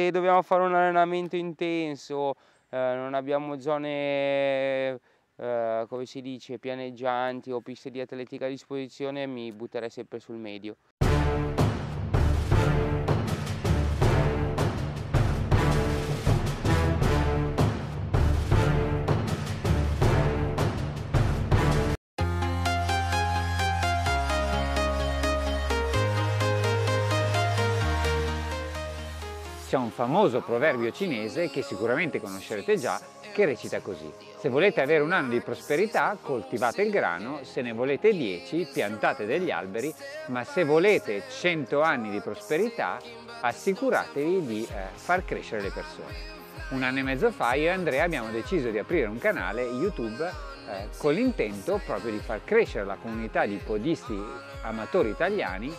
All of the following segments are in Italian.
se dobbiamo fare un allenamento intenso, eh, non abbiamo zone eh, come si dice pianeggianti o piste di atletica a disposizione, mi butterei sempre sul medio. c'è un famoso proverbio cinese che sicuramente conoscerete già, che recita così. Se volete avere un anno di prosperità, coltivate il grano, se ne volete 10, piantate degli alberi, ma se volete 100 anni di prosperità, assicuratevi di eh, far crescere le persone. Un anno e mezzo fa io e Andrea abbiamo deciso di aprire un canale YouTube eh, con l'intento proprio di far crescere la comunità di podisti amatori italiani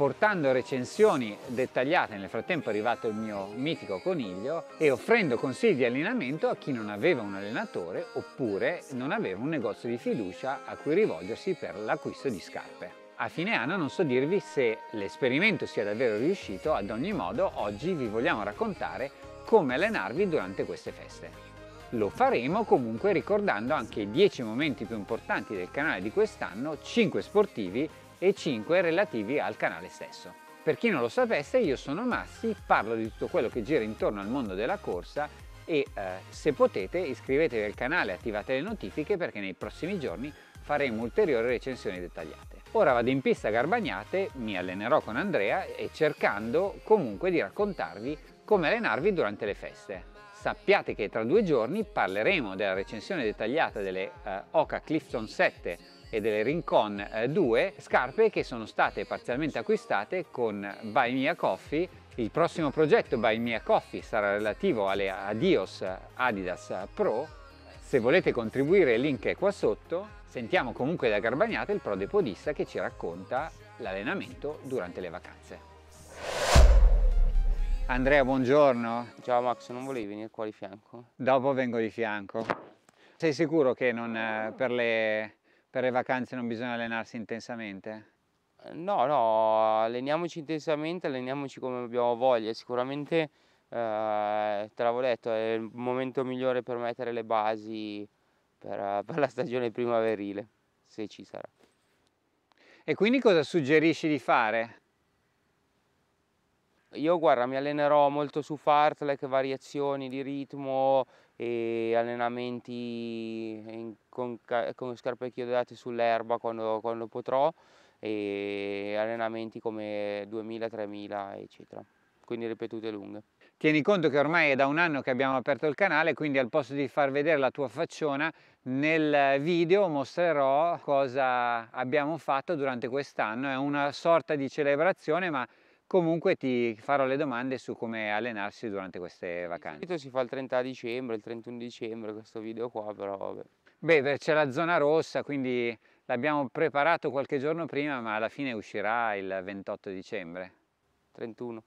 portando recensioni dettagliate, nel frattempo è arrivato il mio mitico coniglio, e offrendo consigli di allenamento a chi non aveva un allenatore oppure non aveva un negozio di fiducia a cui rivolgersi per l'acquisto di scarpe. A fine anno non so dirvi se l'esperimento sia davvero riuscito, ad ogni modo oggi vi vogliamo raccontare come allenarvi durante queste feste. Lo faremo comunque ricordando anche i 10 momenti più importanti del canale di quest'anno, 5 sportivi e 5 relativi al canale stesso. Per chi non lo sapesse, io sono Massi, parlo di tutto quello che gira intorno al mondo della corsa e eh, se potete iscrivetevi al canale e attivate le notifiche perché nei prossimi giorni faremo ulteriori recensioni dettagliate. Ora vado in pista a Garbagnate, mi allenerò con Andrea e cercando comunque di raccontarvi come allenarvi durante le feste. Sappiate che tra due giorni parleremo della recensione dettagliata delle eh, Oca Clifton 7 e delle Rincon 2, eh, scarpe che sono state parzialmente acquistate con Buy Mia Coffee. Il prossimo progetto Buy Mia Coffee sarà relativo alle Adios Adidas Pro. Se volete contribuire il link è qua sotto. Sentiamo comunque da Garbagnate il pro depodista che ci racconta l'allenamento durante le vacanze. Andrea, buongiorno. Ciao Max, non volevi venire qua di fianco? Dopo vengo di fianco. Sei sicuro che non, eh, per le per le vacanze non bisogna allenarsi intensamente? Ehm, no, no, alleniamoci intensamente, alleniamoci come abbiamo voglia, sicuramente eh, te l'avevo detto, è il momento migliore per mettere le basi per, per la stagione primaverile, se ci sarà. E quindi cosa suggerisci di fare? Io guarda, mi allenerò molto su fartlek, variazioni di ritmo, e allenamenti in, con, con, scarpe chiodate sull'erba quando, quando potrò e allenamenti come 2000, 3000 eccetera, quindi ripetute lunghe. Tieni conto che ormai è da un anno che abbiamo aperto il canale, quindi al posto di far vedere la tua facciona, nel video mostrerò cosa abbiamo fatto durante quest'anno. È una sorta di celebrazione, ma Comunque ti farò le domande su come allenarsi durante queste vacanze. Di si fa il 30 dicembre, il 31 dicembre questo video qua, però vabbè. Beh, c'è la zona rossa, quindi l'abbiamo preparato qualche giorno prima, ma alla fine uscirà il 28 dicembre. 31.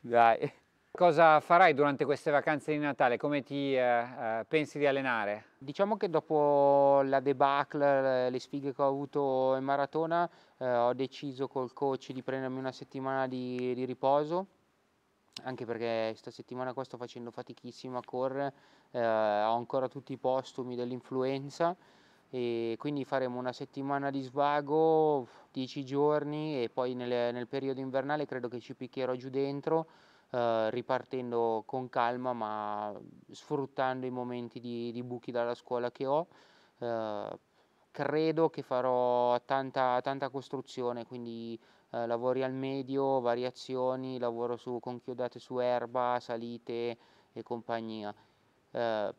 Dai. Cosa farai durante queste vacanze di Natale? Come ti eh, eh pensi di allenare? Diciamo che dopo la debacle, eh, le sfighe che ho avuto in maratona, eh, ho deciso col coach di prendermi una settimana di, di riposo anche perché questa settimana qua sto facendo fatichissimo a correre, eh, ho ancora tutti i postumi dell'influenza e quindi faremo una settimana di svago, dieci giorni e poi nel, nel periodo invernale credo che ci picchierò giù dentro eh, ripartendo con calma ma sfruttando i momenti di, di buchi dalla scuola che ho. Eh, credo che farò tanta, tanta costruzione, quindi eh, lavori al medio, variazioni, lavoro su conchiodate su erba, salite e compagnia. Eh,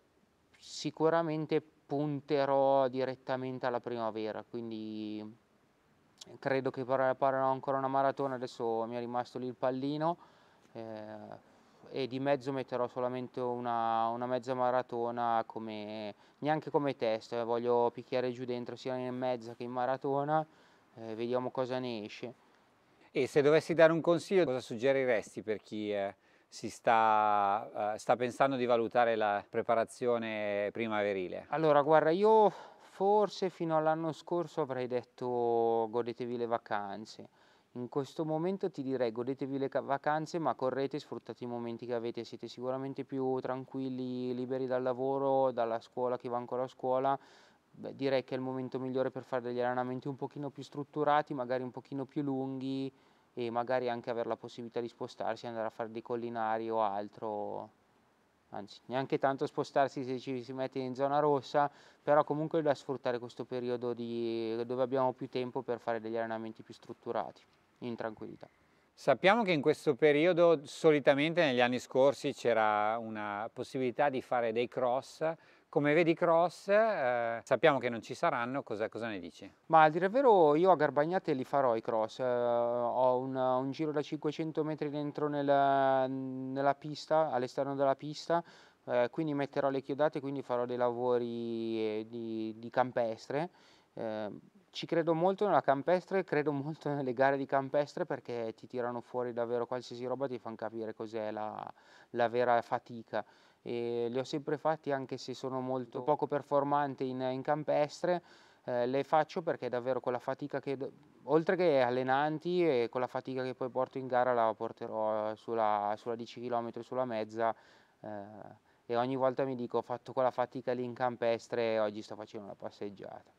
sicuramente punterò direttamente alla primavera, quindi credo che parlerò ancora una maratona, adesso mi è rimasto lì il pallino eh, e di mezzo metterò solamente una, una mezza maratona come, neanche come test, eh, voglio picchiare giù dentro sia in mezza che in maratona, eh, vediamo cosa ne esce. E se dovessi dare un consiglio, cosa suggeriresti per chi eh, si sta, eh, sta pensando di valutare la preparazione primaverile? Allora, guarda, io forse fino all'anno scorso avrei detto godetevi le vacanze, in questo momento ti direi godetevi le vacanze ma correte, sfruttate i momenti che avete, siete sicuramente più tranquilli, liberi dal lavoro, dalla scuola, chi va ancora a scuola, Beh, direi che è il momento migliore per fare degli allenamenti un pochino più strutturati, magari un pochino più lunghi e magari anche avere la possibilità di spostarsi, andare a fare dei collinari o altro anzi neanche tanto spostarsi se ci si mette in zona rossa, però comunque da sfruttare questo periodo di, dove abbiamo più tempo per fare degli allenamenti più strutturati in tranquillità. Sappiamo che in questo periodo solitamente negli anni scorsi c'era una possibilità di fare dei cross come vedi cross, eh, sappiamo che non ci saranno, cosa, cosa, ne dici? Ma a dire il vero io a Garbagnate li farò i cross, eh, ho un, un, giro da 500 metri dentro nella, nella pista, all'esterno della pista, eh, quindi metterò le chiodate, quindi farò dei lavori eh, di, di campestre eh, ci credo molto nella campestre, credo molto nelle gare di campestre perché ti tirano fuori davvero qualsiasi roba, ti fanno capire cos'è la, la vera fatica. E li ho sempre fatti anche se sono molto poco performante in, in campestre, eh, le faccio perché davvero con la fatica che, oltre che allenanti e con la fatica che poi porto in gara la porterò eh, sulla, sulla 10 km, sulla mezza eh, e ogni volta mi dico ho fatto quella fatica lì in campestre e oggi sto facendo una passeggiata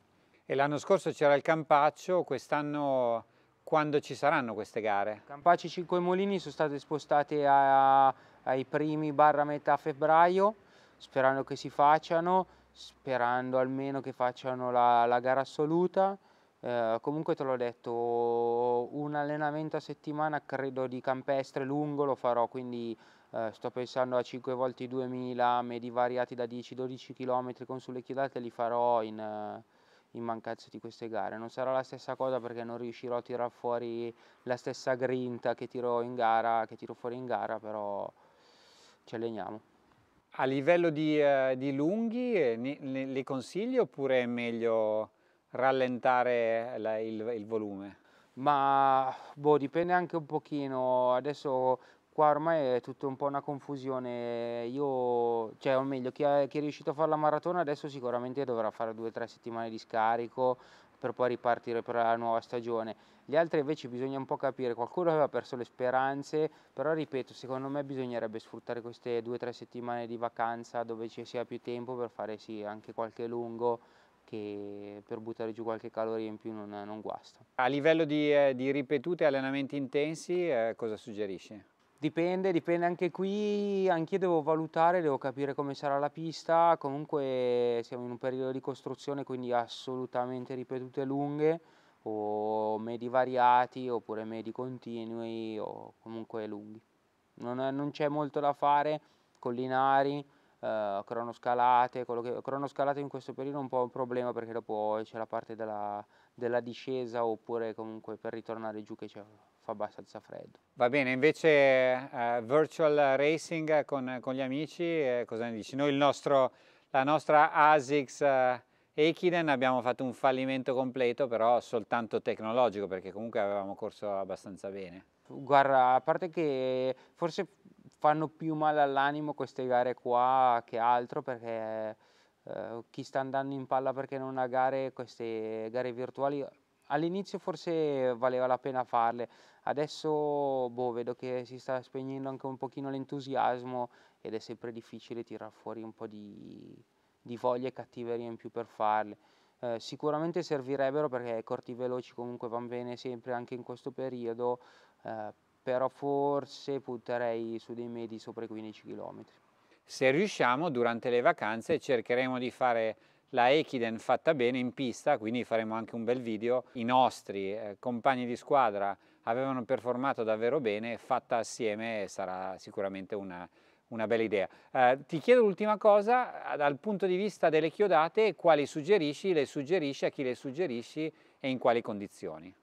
e l'anno scorso c'era il Campaccio, quest'anno quando ci saranno queste gare? Campaccio 5 Molini sono state spostate a, ai primi barra metà febbraio, sperando che si facciano, sperando almeno che facciano la, la gara assoluta. Eh, comunque te l'ho detto, un allenamento a settimana credo di campestre lungo lo farò, quindi eh, sto pensando a 5 volte 2000, medi variati da 10-12 km con sulle chiodate, li farò in... Eh, in mancanza di queste gare. Non sarà la stessa cosa perché non riuscirò a tirar fuori la stessa grinta che tiro, in gara, che tiro fuori in gara, però ci alleniamo. A livello di, eh, di lunghi, eh, li consiglio oppure è meglio rallentare la, il, il volume? ma boh, dipende anche un pochino. Adesso qua ormai è tutto un po' una confusione. Io, cioè, o meglio, chi è, chi è riuscito a fare la maratona adesso sicuramente dovrà fare due o tre settimane di scarico per poi ripartire per la nuova stagione. Gli altri invece bisogna un po' capire, qualcuno aveva perso le speranze, però ripeto, secondo me bisognerebbe sfruttare queste due o tre settimane di vacanza dove ci sia più tempo per fare sì anche qualche lungo che per buttare giù qualche caloria in più non, non guasta. A livello di, eh, di ripetuti allenamenti intensi eh, cosa suggerisci? Dipende, dipende anche qui, anch'io devo valutare, devo capire come sarà la pista, comunque siamo in un periodo di costruzione quindi assolutamente ripetute lunghe o medi variati oppure medi continui o comunque lunghi. Non, non c'è molto da fare, collinari, eh, cronoscalate, che, cronoscalate in questo periodo è un po' un problema perché dopo c'è la parte della, della, discesa oppure comunque per ritornare giù che fa abbastanza freddo. Va bene, invece eh, virtual racing con, con gli amici, eh, cosa ne dici? Noi nostro, la nostra ASICS... Ekiden eh, abbiamo fatto un fallimento completo, però soltanto tecnologico, perché comunque avevamo corso abbastanza bene. Guarda, a parte che forse fanno più male all'animo queste gare qua che altro perché eh, chi sta andando in palla perché non ha gare, queste gare virtuali all'inizio forse valeva la pena farle, adesso boh, vedo che si sta spegnendo anche un pochino l'entusiasmo ed è sempre difficile tirar fuori un po' di, di voglia e cattiveria in più per farle. Eh, sicuramente servirebbero perché corti veloci comunque vanno bene sempre anche in questo periodo, eh, però forse punterei su dei medi sopra i 15 km. Se riusciamo, durante le vacanze cercheremo di fare la Echiden fatta bene in pista, quindi faremo anche un bel video. I nostri eh, compagni di squadra avevano performato davvero bene, fatta assieme sarà sicuramente una, una bella idea. Eh, ti chiedo l'ultima cosa, dal punto di vista delle chiodate, quali suggerisci, le suggerisci, a chi le suggerisci e in quali condizioni?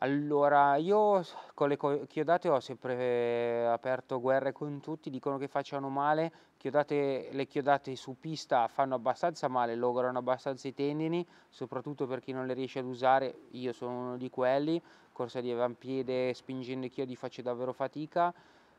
Allora, io con le chiodate ho sempre aperto guerre con tutti, dicono che facciano male, chiodate, le chiodate su pista fanno abbastanza male, lograno abbastanza i tendini, soprattutto per chi non le riesce ad usare, io sono uno di quelli, corsa di avampiede, spingendo i chiodi faccio davvero fatica,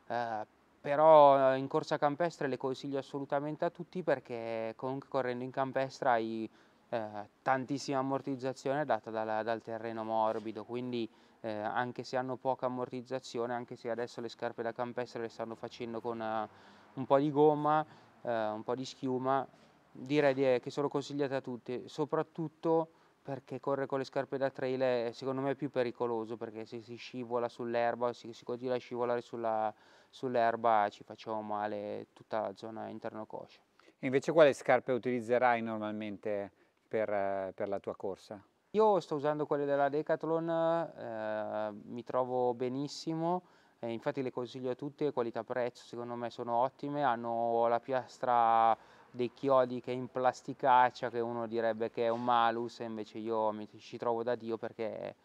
eh, però in corsa campestre le consiglio assolutamente a tutti perché comunque correndo in campestra hai eh, tantissima ammortizzazione è data dalla, dal terreno morbido, quindi eh, anche se hanno poca ammortizzazione, anche se adesso le scarpe da campestre le stanno facendo con uh, un po' di gomma, uh, un po' di schiuma, direi di, eh, che sono consigliate a tutti, soprattutto perché correre con le scarpe da trail è secondo me più pericoloso perché se si scivola sull'erba o se si continua a scivolare sull'erba sull ci facciamo male tutta la zona interno coscia. E invece quale scarpe utilizzerai normalmente per, eh, per la tua corsa? Io sto usando quelle della Decathlon, eh, mi trovo benissimo, eh, infatti le consiglio a tutte, qualità-prezzo secondo me sono ottime, hanno la piastra dei chiodi che è in plasticaccia, che uno direbbe che è un malus, e invece io mi ci trovo da Dio perché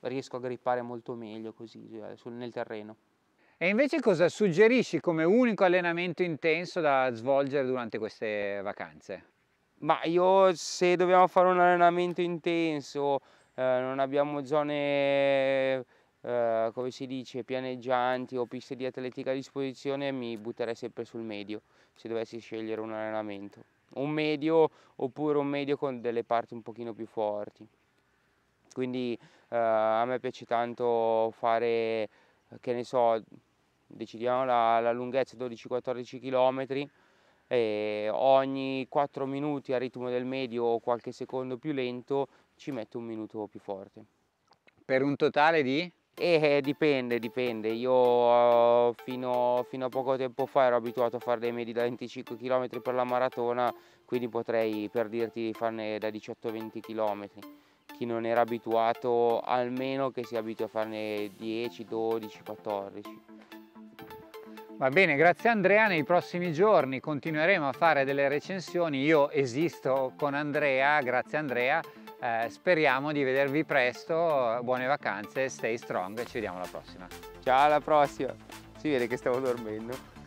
riesco a grippare molto meglio così eh, nel terreno. E invece cosa suggerisci come unico allenamento intenso da svolgere durante queste vacanze? Ma io se dobbiamo fare un allenamento intenso, eh, non abbiamo zone, eh, come si dice, pianeggianti o piste di atletica a disposizione, mi butterei sempre sul medio, se dovessi scegliere un allenamento. Un medio oppure un medio con delle parti un pochino più forti. Quindi eh, a me piace tanto fare, che ne so, decidiamo la, la lunghezza 12-14 km, e ogni 4 minuti a ritmo del medio o qualche secondo più lento ci metto un minuto più forte. Per un totale di? Eh, eh dipende, dipende. Io fino, fino, a poco tempo fa ero abituato a fare dei medi da 25 km per la maratona, quindi potrei per dirti farne da 18-20 km. Chi non era abituato, almeno che si abitua a farne 10, 12, 14 Va bene, grazie Andrea, nei prossimi giorni continueremo a fare delle recensioni, io esisto con Andrea, grazie Andrea, eh, speriamo di vedervi presto, buone vacanze, stay strong, ci vediamo alla prossima. Ciao, alla prossima, si vede che stavo dormendo.